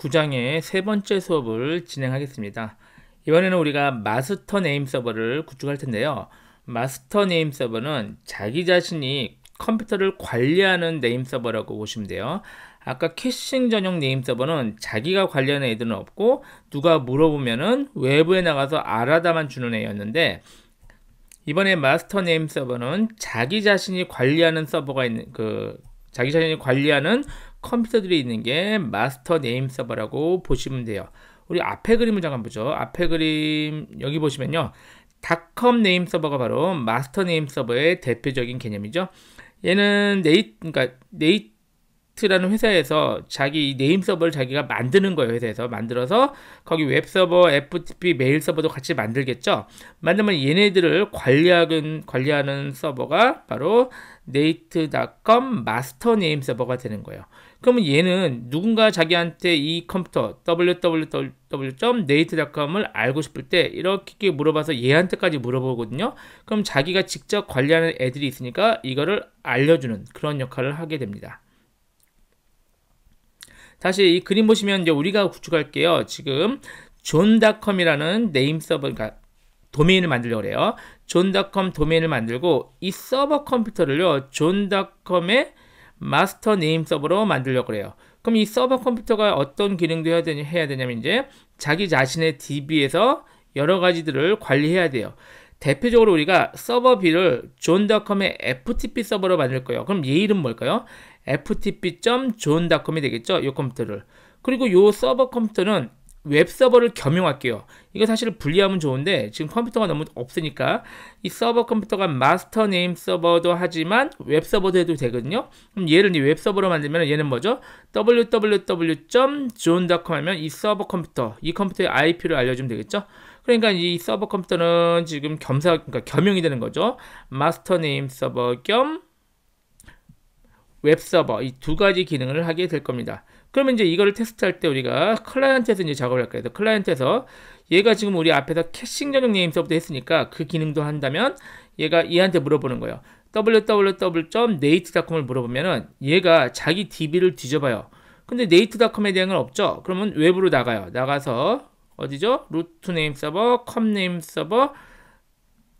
9장의 세 번째 수업을 진행하겠습니다. 이번에는 우리가 마스터 네임 서버를 구축할 텐데요. 마스터 네임 서버는 자기 자신이 컴퓨터를 관리하는 네임 서버라고 보시면 돼요. 아까 캐싱 전용 네임 서버는 자기가 관리하는 애들은 없고 누가 물어보면은 외부에 나가서 알아다만 주는 애였는데 이번에 마스터 네임 서버는 자기 자신이 관리하는 서버가 있는 그 자기 자신이 관리하는 컴퓨터들이 있는 게 마스터 네임 서버라고 보시면 돼요. 우리 앞에 그림을 잠깐 보죠. 앞에 그림 여기 보시면요. 닷컴 네임 서버가 바로 마스터 네임 서버의 대표적인 개념이죠. 얘는 네이 그러니까 네이 라는 회사에서 자기 네임 서버를 자기가 만드는 거예요 회사에서 만들어서 거기 웹 서버, FTP 메일 서버도 같이 만들겠죠. 만들면 얘네들을 관리하는 관리하는 서버가 바로 네이트닷컴 마스터 네임 서버가 되는 거예요. 그러면 얘는 누군가 자기한테 이 컴퓨터 www.nate.com을 알고 싶을 때 이렇게 물어봐서 얘한테까지 물어보거든요. 그럼 자기가 직접 관리하는 애들이 있으니까 이거를 알려주는 그런 역할을 하게 됩니다. 다시 이 그림 보시면 이제 우리가 구축할게요. 지금 존닷컴이라는 네임 서버, 가 그러니까 도메인을 만들려고 해요. 존닷컴 도메인을 만들고 이 서버 컴퓨터를요. 존닷컴에 마스터 네임 서버로 만들려고 래요 그럼 이 서버 컴퓨터가 어떤 기능도 해야, 되냐, 해야 되냐면 이제 자기 자신의 DB에서 여러 가지들을 관리해야 돼요. 대표적으로 우리가 서버 비를 존닷컴의 FTP 서버로 만들 거예요. 그럼 얘 이름 뭘까요? f t p j o 닷컴이 되겠죠? 이 컴퓨터를. 그리고 이 서버 컴퓨터는 웹 서버를 겸용할게요. 이거 사실 분리하면 좋은데 지금 컴퓨터가 너무 없으니까 이 서버 컴퓨터가 마스터 네임 서버도 하지만 웹 서버도 해도 되거든요. 그럼 얘를 웹 서버로 만들면 얘는 뭐죠? www.john.com 하면 이 서버 컴퓨터, 이 컴퓨터의 IP를 알려주면 되겠죠? 그러니까 이 서버 컴퓨터는 지금 겸사, 그러니까 겸용이 되는 거죠. 마스터 네임 서버 겸 웹서버 이 두 가지 기능을 하게 될 겁니다. 그러면 이제 이거를 테스트할 때 우리가 클라이언트에서 이제 작업을 할 거예요. 클라이언트에서 얘가 지금 우리 앞에서 캐싱 전용 네임서부터 했으니까 그 기능도 한다면 얘가 얘한테 물어보는 거예요. www.nate.com을 물어보면은 얘가 자기 DB를 뒤져봐요. 근데 네이트닷컴에 대한 건 없죠? 그러면 외부로 나가요. 나가서 어디죠? 루트 네임 서버, 컴 네임 서버,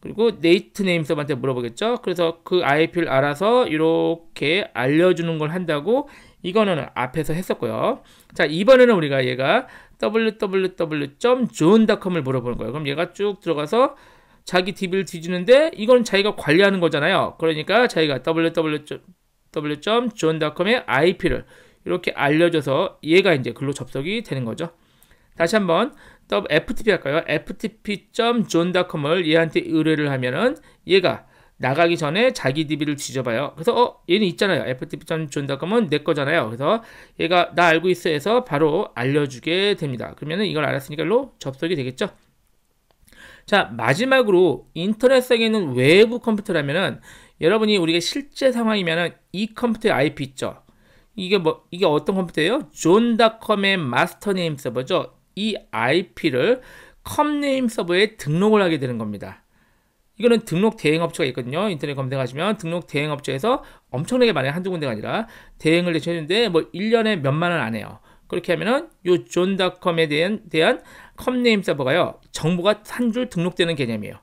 그리고 네이트 네임 서버한테 물어보겠죠? 그래서 그 IP를 알아서 이렇게 알려주는 걸 한다고 이거는 앞에서 했었고요. 자, 이번에는 우리가 얘가 www.john.com을 물어보는 거예요. 그럼 얘가 쭉 들어가서 자기 DB를 뒤지는데 이건 자기가 관리하는 거잖아요. 그러니까 자기가 www.john.com의 IP를 이렇게 알려줘서 얘가 이제 글로 접속이 되는 거죠. 다시 한번 FTP 할까요? ftp.john.com을 얘한테 의뢰를 하면은 얘가 나가기 전에 자기 DB를 뒤져봐요. 그래서 어 얘는 있잖아요. FTP 전존닷컴은 내 거잖아요. 그래서 얘가 나 알고 있어 해서 바로 알려주게 됩니다. 그러면은 이걸 알았으니까 로 접속이 되겠죠. 자 마지막으로 인터넷상에는 있 외부 컴퓨터라면은 여러분이 우리가 실제 상황이면은 이 컴퓨터의 IP 있죠. 이게 뭐 이게 어떤 컴퓨터예요? 존닷컴의 마스터 네임 서버죠. 이 IP를 컴네임 서버에 등록을 하게 되는 겁니다. 이거는 등록 대행업체가 있거든요. 인터넷 검색하시면 등록 대행업체에서 엄청나게 많아요. 한두 군데가 아니라 대행을 내주는데 뭐 1년에 몇만 원 안 해요. 그렇게 하면은 요 존닷컴에 대한, 대한 컴네임 서버가요. 정보가 한 줄 등록되는 개념이에요.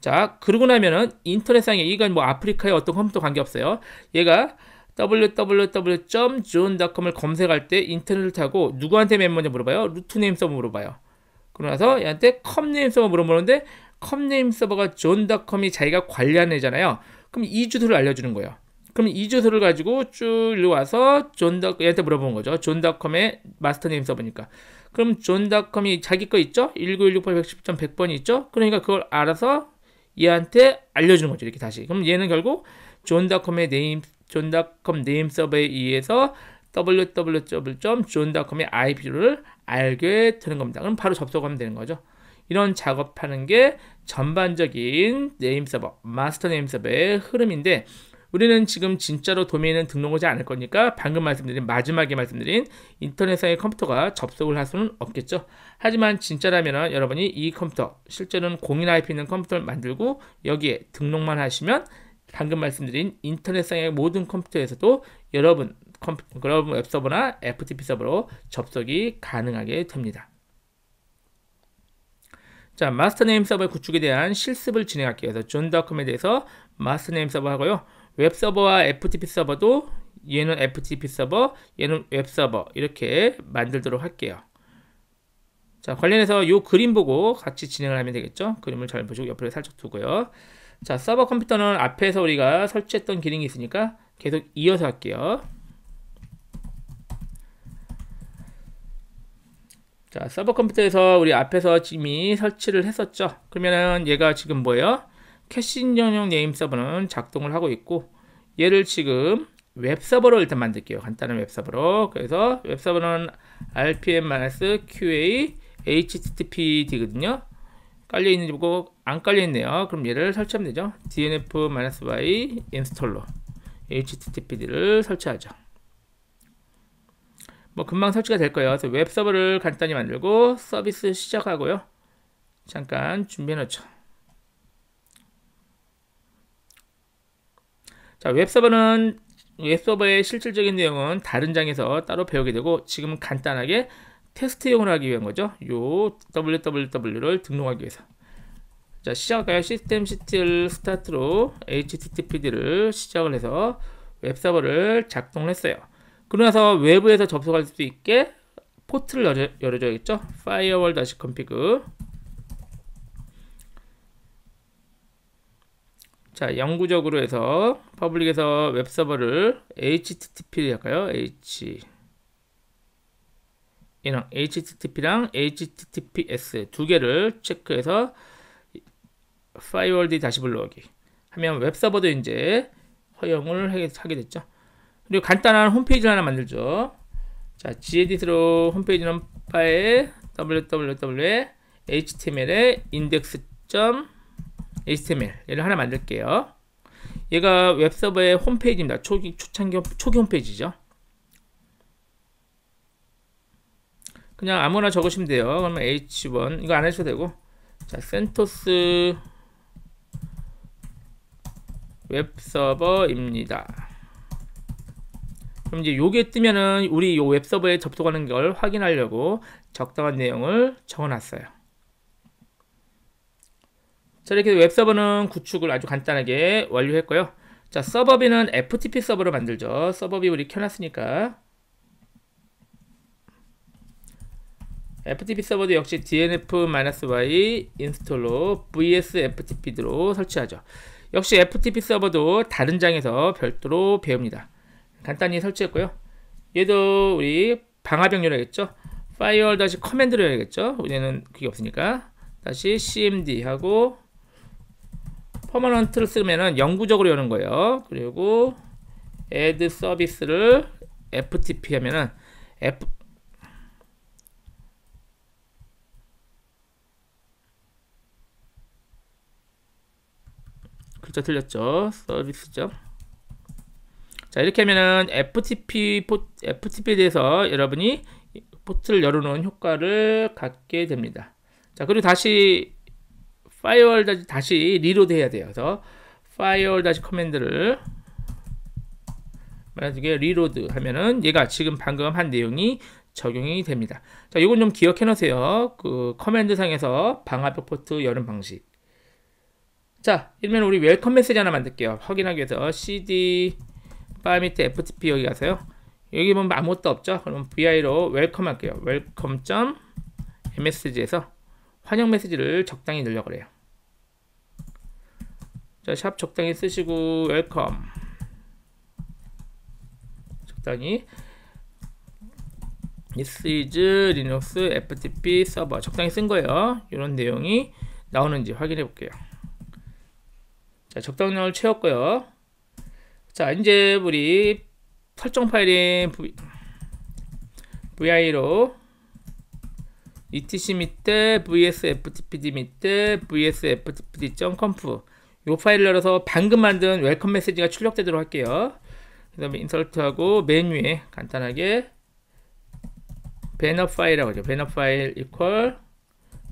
자, 그러고 나면은 인터넷상에 이건 뭐 아프리카의 어떤 컴퓨터 관계없어요. 얘가 www.john.com을 검색할 때 인터넷을 타고 누구한테 맨 먼저 물어봐요? 루트네임 서버 물어봐요. 그러고 나서 얘한테 컴네임 서버 물어보는데 컵네임 서버가 존닷컴이 자기가 관리하는 애잖아요. 그럼 이 주소를 알려주는 거예요. 그럼 이 주소를 가지고 쭉 일로 와서 존닷컴 얘한테 물어본 거죠. 존닷컴의 마스터네임 서버니까. 그럼 존닷컴이 자기 거 있죠? 1916810.100번이 1 있죠? 그러니까 그걸 알아서 얘한테 알려주는 거죠. 이렇게 다시. 그럼 얘는 결국 존닷컴의 네임 존닷컴 네임 서버에 의해서 www.존닷컴의 IP를 알게 되는 겁니다. 그럼 바로 접속하면 되는 거죠. 이런 작업하는 게 전반적인 네임 서버, 마스터 네임 서버의 흐름인데 우리는 지금 진짜로 도메인은 등록하지 않을 거니까 방금 말씀드린 마지막에 말씀드린 인터넷상의 컴퓨터가 접속을 할 수는 없겠죠. 하지만 진짜라면 여러분이 이 컴퓨터, 실제로는 공인 IP 있는 컴퓨터를 만들고 여기에 등록만 하시면 방금 말씀드린 인터넷상의 모든 컴퓨터에서도 여러분 컴퓨터, 여러분 웹서버나 FTP 서버로 접속이 가능하게 됩니다. 자, 마스터네임 서버의 구축에 대한 실습을 진행할게요. 그래서 존닷컴에 대해서 마스터네임 서버 하고요. 웹 서버와 FTP 서버도 얘는 FTP 서버, 얘는 웹 서버 이렇게 만들도록 할게요. 자, 관련해서 요 그림 보고 같이 진행을 하면 되겠죠? 그림을 잘 보시고 옆으 살짝 두고요. 자, 서버 컴퓨터는 앞에서 우리가 설치했던 기능이 있으니까 계속 이어서 할게요. 자, 서버 컴퓨터에서 우리 앞에서 이미 설치를 했었죠. 그러면은 얘가 지금 뭐예요? 캐신 전용 네임 서버는 작동을 하고 있고 얘를 지금 웹 서버로 일단 만들게요. 간단한 웹 서버로. 그래서 웹 서버는 rpm-qa httpd거든요. 깔려 있는지 보고 안 깔려 있네요. 그럼 얘를 설치하면 되죠. dnf-y 인스톨러 httpd를 설치하죠. 뭐 금방 설치가 될 거예요. 그래서 웹 서버를 간단히 만들고 서비스 시작하고요. 잠깐 준비해 놓죠. 자, 웹 서버는 웹 서버의 실질적인 내용은 다른 장에서 따로 배우게 되고 지금 간단하게 테스트용을 하기 위한 거죠. 요 www를 등록하기 위해서. 자, 시작할까요? 시스템 시티 스타트로 httpd를 시작을 해서 웹 서버를 작동 했어요. 그러면서 외부에서 접속할 수 있게 포트를 열어, 열어줘야겠죠? firewall config 자, 영구적으로 해서 퍼블릭에서 웹서버를 http 할까요? h 이랑 http랑 https 두 개를 체크해서 firewall d 다시 불러오기 하면 웹서버도 이제 허용을 하게 됐죠. 그리고 간단한 홈페이지 하나 만들죠. 자, g e d i t 로 홈페이지 넘바에 www.html에 index.html 얘를 하나 만들게요. 얘가 웹서버의 홈페이지입니다. 초기 초창기 초기 홈페이지죠. 그냥 아무나 적으시면 돼요. 그러면 h1 이거 안 하셔도 되고 자 센토스 웹서버입니다. 그럼 이제 요게 뜨면은 우리 요 웹서버에 접속하는 걸 확인하려고 적당한 내용을 적어놨어요. 자, 이렇게 웹서버는 구축을 아주 간단하게 완료했고요. 자, 서버비는 FTP 서버로 만들죠. 서버비 우리 켜놨으니까. FTP 서버도 역시 DNF-Y 인스톨로 VS FTP로 설치하죠. 역시 FTP 서버도 다른 장에서 별도로 배웁니다. 간단히 설치했고요. 얘도 우리 방화벽 열어야겠죠? fire 다시 커맨드로 열어야겠죠? 우리는 그게 없으니까 다시 cmd 하고 퍼머넌트를 쓰면은 영구적으로 여는 거예요. 그리고 add 서비스를 ftp 하면은 f 글자 틀렸죠? 서비스죠? 자 이렇게 하면은 FTP 포, FTP에 대해서 여러분이 포트를 열어놓은 효과를 갖게 됩니다. 자 그리고 다시 파이월 다시, 다시 리로드 해야 돼요. 그래서 파이월 다시 커맨드를 만약에 리로드 하면은 얘가 지금 방금 한 내용이 적용이 됩니다. 자, 이건 좀 기억해 놓으세요. 그 커맨드 상에서 방화벽 포트 여는 방식. 자, 이 일면 우리 웰컴 메시지 하나 만들게요. 확인하기 위해서 cd 바 밑에 FTP 여기 가세요. 여기 보면 아무것도 없죠. 그럼 VI로 웰컴 할게요. 웰컴 msg에서 환영 메시지를 적당히 늘려 그래요. 자, 샵 적당히 쓰시고 웰컴 적당히 This is Linux FTP 서버 적당히 쓴 거예요. 이런 내용이 나오는지 확인해 볼게요. 자, 적당량을 채웠고요. 자, 이제 우리 설정 파일인 v, vi로 etc 밑에 vsftpd 밑에 vsftpd.conf 이 파일을 열어서 방금 만든 웰컴 메시지가 출력되도록 할게요. 그 다음에 인설트하고 맨위에 간단하게 배너 파일이라고 하죠. 배너 파일 이퀄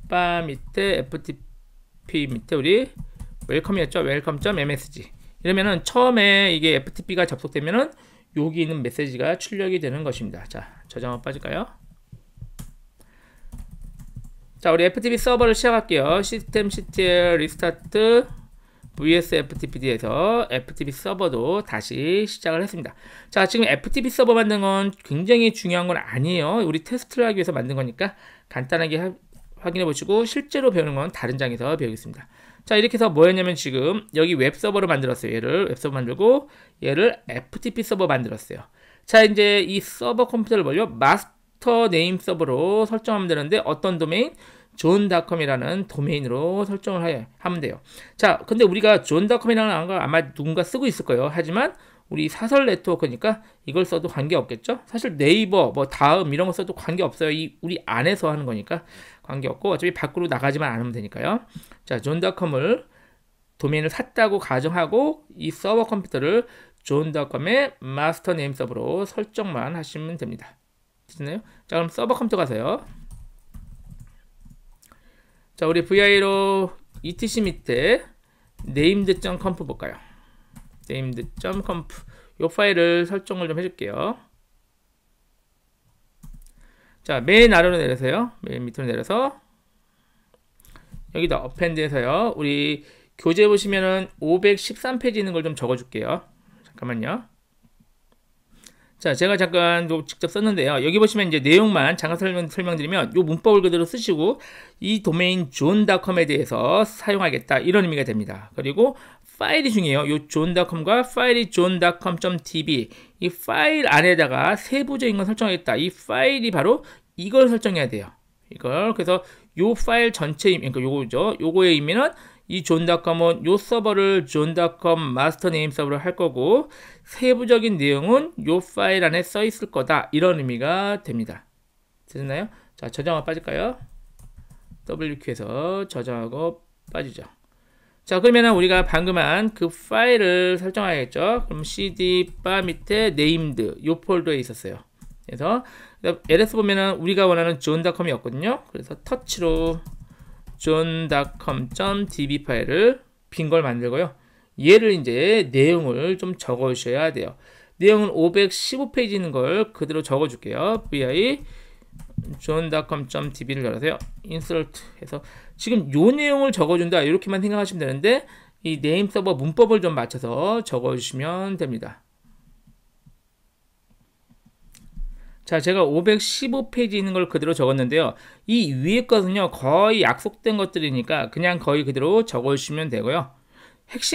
바 밑에 ftp 밑에 우리 웰컴이었죠. 웰컴.msg 이러면은 처음에 이게 FTP가 접속되면은 여기 있는 메시지가 출력이 되는 것입니다. 자, 저장 한 빠질까요? 자, 우리 FTP 서버를 시작할게요. 시스템 CTL 리스타트 vs FTPD에서 FTP 서버도 다시 시작을 했습니다. 자, 지금 FTP 서버 만든 건 굉장히 중요한 건 아니에요. 우리 테스트를 하기 위해서 만든 거니까 간단하게 하, 확인해 보시고 실제로 배우는 건 다른 장에서 배우겠습니다. 자 이렇게 해서 뭐 했냐면 지금 여기 웹서버를 만들었어요 얘를 웹서버 만들고 얘를 FTP 서버 만들었어요 자 이제 이 서버 컴퓨터를 먼저 마스터 네임 서버로 설정하면 되는데 어떤 도메인? 존닷컴이라는 도메인으로 설정을 하면 돼요 자 근데 우리가 존닷컴이라는 걸 아마 누군가 쓰고 있을 거예요 하지만 우리 사설 네트워크니까 그러니까 이걸 써도 관계없겠죠? 사실 네이버, 뭐 다음 이런 거 써도 관계없어요. 이 우리 안에서 하는 거니까 관계없고 어차피 밖으로 나가지만 않으면 되니까요. 자, 존닷컴을 도메인을 샀다고 가정하고 이 서버 컴퓨터를 존닷컴의 마스터 네임 서버로 설정만 하시면 됩니다. 됐나요? 자, 그럼 서버 컴퓨터 가세요. 자, 우리 v i o etc 밑에 named.conf 볼까요? named.conf e 이 파일을 설정을 좀 해줄게요. 자, 맨 아래로 내려서요. 맨 밑으로 내려서 여기다 append에서요. 우리 교재 보시면은 513페이지 있는 걸 좀 적어줄게요. 잠깐만요. 자, 제가 잠깐 직접 썼는데요. 여기 보시면 이제 내용만 잠깐 설명, 설명드리면 이 문법을 그대로 쓰시고 이 도메인 존닷컴에 대해서 사용하겠다 이런 의미가 됩니다. 그리고 파일이 중요해요. 이 존닷컴과 파일이 존닷컴.tv 이 파일 안에다가 세부적인 건설정하겠다이 파일이 바로 이걸 설정해야 돼요. 이걸 그래서 요 파일 전체 임, 그러니까 요거죠. 요거의 의미는 이 존닷컴은 요 서버를 존닷컴 마스터 네임 서버로 할 거고 세부적인 내용은 요 파일 안에 써 있을 거다. 이런 의미가 됩니다. 되나요 자, 저장하고 빠질까요? WQ에서 저장하고 빠지죠. 자 그러면은 우리가 방금 한 그 파일을 설정하겠죠 그럼 cd 바 밑에 네임드 요 폴더에 있었어요 그래서 ls 보면은 우리가 원하는 john.com이 었거든요 그래서 터치로 john.com.db 파일을 빈 걸 만들고요 얘를 이제 내용을 좀 적어 주셔야 돼요 내용은 515페이지인 걸 그대로 적어 줄게요 vi john닷컴.tv를 열어서요. insert 해서 지금 요 내용을 적어준다 이렇게만 생각하시면 되는데 이 네임 서버 문법을 좀 맞춰서 적어주시면 됩니다. 자, 제가 515페이지 있는 걸 그대로 적었는데요. 이 위에 것은요, 거의 약속된 것들이니까 그냥 거의 그대로 적어주시면 되고요.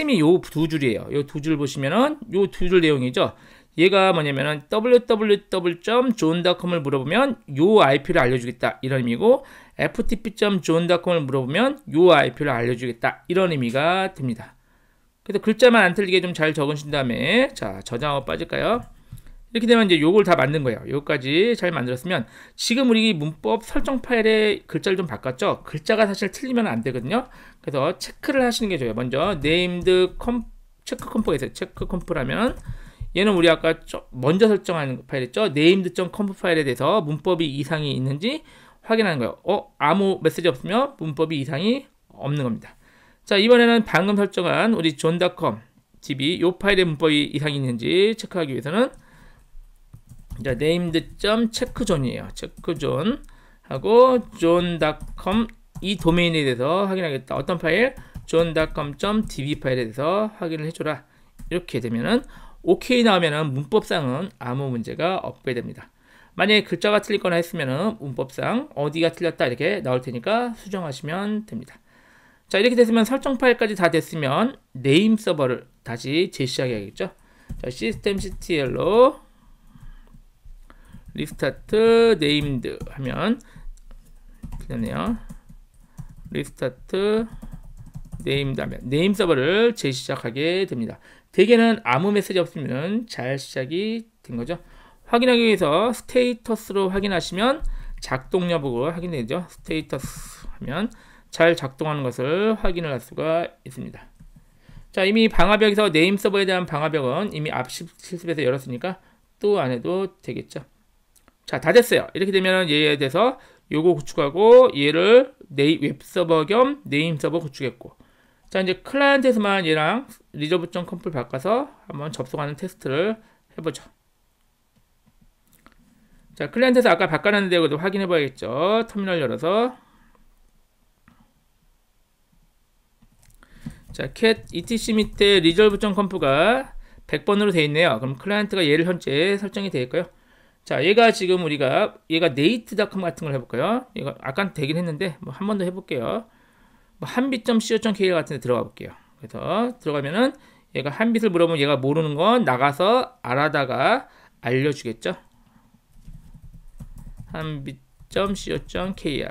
핵심이 요 두 줄이에요. 요 두 줄 보시면은 요 두 줄 내용이죠. 얘가 뭐냐면은 www.john.com을 물어보면 요 IP를 알려주겠다 이런 의미고 ftp.john.com을 물어보면 요 IP를 알려주겠다 이런 의미가 됩니다. 그래서 글자만 안 틀리게 좀 잘 적으신 다음에 자 저장하고 빠질까요? 이렇게 되면 이제 요걸 다 만든 거예요. 요까지 잘 만들었으면 지금 우리 문법 설정 파일에 글자를 좀 바꿨죠? 글자가 사실 틀리면 안 되거든요. 그래서 체크를 하시는 게 좋아요. 먼저 named c 체크 컴포에서 체크 컴포라면 얘는 우리 아까 먼저 설정하는 파일 이었죠 named.conf 파일에 대해서 문법이 이상이 있는지 확인하는 거예요. 어? 아무 메시지 없으면 문법이 이상이 없는 겁니다. 자, 이번에는 방금 설정한 우리 존닷컴 집이 이 파일의 문법이 이상이 있는지 체크하기 위해서는 자, named.check존이에요. check존 하고 존닷컴 이 도메인에 대해서 확인하겠다. 어떤 파일? 존닷컴.db 파일에 대해서 확인을 해줘라. 이렇게 되면은 오케이 나오면은 문법상은 아무 문제가 없게 됩니다. 만약에 글자가 틀리거나 했으면은 문법상 어디가 틀렸다 이렇게 나올 테니까 수정하시면 됩니다. 자 이렇게 됐으면 설정 파일까지 다 됐으면 네임 서버를 다시 재시작해야겠죠. 자 시스템 ctl로 리스타트 네임드 하면 틀렸네요. 리스타트 네임 드하면 네임 서버를 재시작하게 됩니다. 대개는 아무 메시지 없으면 잘 시작이 된 거죠. 확인하기 위해서 스테이터스로 확인하시면 작동 여부가 확인되죠. 스테이터스 하면 잘 작동하는 것을 확인을 할 수가 있습니다. 자 이미 방화벽에서 네임 서버에 대한 방화벽은 이미 앞 실습에서 열었으니까 또 안 해도 되겠죠. 자다 됐어요. 이렇게 되면 얘에 대해서 요거 구축하고 얘를 네이 웹 서버 겸 네임 서버 구축했고 자 이제 클라이언트에서만 얘랑 리저브.컴플 바꿔서 한번 접속하는 테스트를 해보죠. 자 클라이언트에서 아까 바꿔놨는데 그래도 확인해 봐야겠죠. 터미널 열어서 자 cat etc 밑에 리저브 o l v 가 100번으로 되어 있네요. 그럼 클라이언트가 얘를 현재 설정이 되어 있고요. 자 얘가 지금 우리가 얘가 네이트닷컴 같은 걸 해볼까요? 이거 아까 되긴 했는데 뭐 한 번 더 해볼게요. 한빛.co.kr 같은 데 들어가 볼게요. 그래서 들어가면은 얘가 한빛을 물어보면 얘가 모르는 건 나가서 알아다가 알려주겠죠. 한빛.co.kr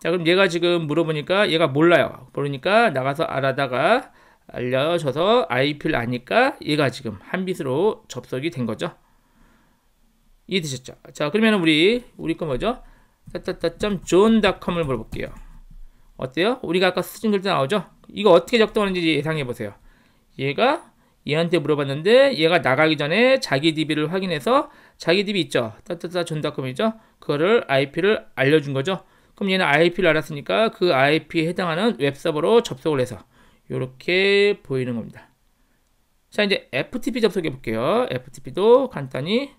자 그럼 얘가 지금 물어보니까 얘가 몰라요. 모르니까 나가서 알아다가 알려줘서 IP를 아니까 얘가 지금 한빛으로 접속이 된 거죠. 이해되셨죠? 자 그러면 우리 우리 거 뭐죠? 따따따.존닷컴을 물어볼게요. 어때요? 우리가 아까 수준 글자 나오죠? 이거 어떻게 작동하는지 예상해 보세요. 얘가 얘한테 물어봤는데 얘가 나가기 전에 자기 DB를 확인해서 자기 DB 있죠? 따따따 존닷컴이죠? 그거를 IP를 알려준 거죠. 그럼 얘는 IP를 알았으니까 그 IP에 해당하는 웹서버로 접속을 해서 이렇게 보이는 겁니다. 자 이제 FTP 접속해 볼게요. FTP도 간단히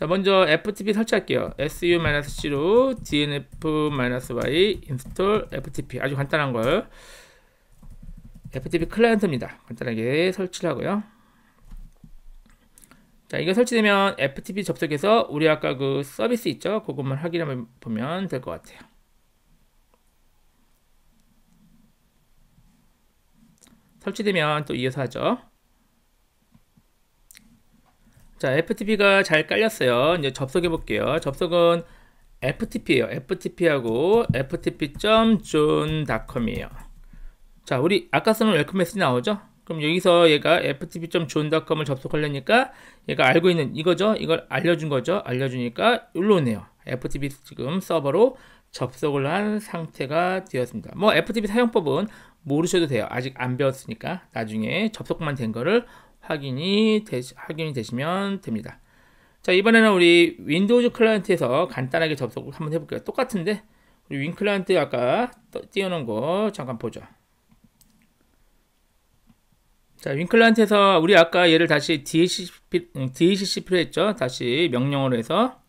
자 먼저 FTP 설치할게요. su-c로 dnf-y install FTP 아주 간단한 걸 FTP 클라이언트입니다. 간단하게 설치를 하고요. 자이거 설치되면 FTP 접속해서 우리 아까 그 서비스 있죠? 그것만 확인해 보면 될 것 같아요. 설치되면 또 이어서 하죠. 자, FTP가 잘 깔렸어요. 이제 접속해 볼게요. 접속은 FTP예요. FTP하고 ftp.john.com이에요. 자, 우리 아까 쓰는 웰컴 메시지 나오죠? 그럼 여기서 얘가 ftp.john.com을 접속하려니까 얘가 알고 있는 이거죠? 이걸 알려준 거죠? 알려주니까 일로 오네요. FTP 지금 서버로 접속을 한 상태가 되었습니다. 뭐 FTP 사용법은 모르셔도 돼요. 아직 안 배웠으니까 나중에 접속만 된 거를 확인이 되시, 확인이 되시면 됩니다. 자 이번에는 우리 윈도우즈 클라이언트에서 간단하게 접속을 한번 해볼게요. 똑같은데 우리 윈 클라이언트 아까 띄워놓은 거 잠깐 보죠. 자, 윈클란트에서 우리 아까 얘를 다시 DHCP, 음, DHCP로 했죠. 다시 명령어로 해서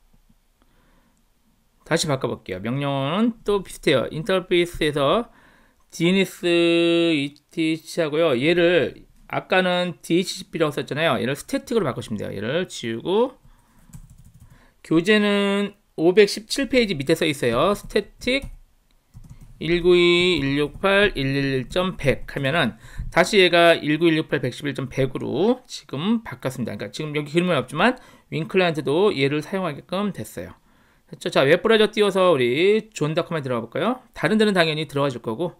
다시 바꿔볼게요. 명령어는 또 비슷해요. 인터페이스에서 DNS ETC하고요. 얘를 아까는 DHCP라고 썼잖아요. 얘를 스태틱으로 바꾸시면 돼요. 얘를 지우고 교재는 517페이지 밑에 써 있어요. 스태틱 192.168.111.100 하면은 다시 얘가 191.68111.100으로 지금 바꿨습니다. 그러니까 지금 여기 기름은 없지만 윙클라이언트도 얘를 사용하게끔 됐어요. 됐죠? 자, 웹브라우저 띄워서 우리 존닷컴에 들어가 볼까요? 다른 데는 당연히 들어가 줄 거고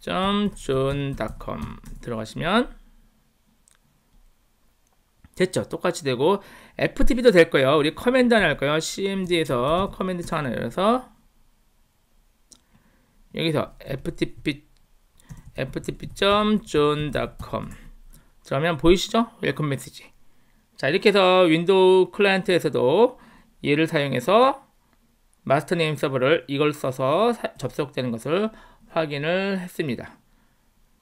.joon.com 들어가시면 됐죠. 똑같이 되고 FTP도 될 거예요. 우리 커맨드 하나 할 거예요. CMD에서 커맨드 창 하나 열어서 여기서 FTP ftp.john.com 그러면 보이시죠? 웰컴 메시지 자 이렇게 해서 윈도우 클라이언트에서도 얘를 사용해서 마스터 네임 서버를 이걸 써서 접속되는 것을 확인을 했습니다.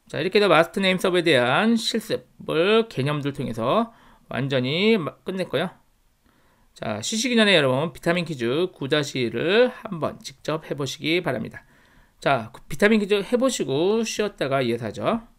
자 이렇게 해서 마스터 네임 서브에 대한 실습을 개념들 통해서 완전히 끝냈고요. 자 쉬시기 전에 여러분 비타민 퀴즈 9-1을 한번 직접 해보시기 바랍니다. 자 비타민 퀴즈 해보시고 쉬었다가 이어서 하죠.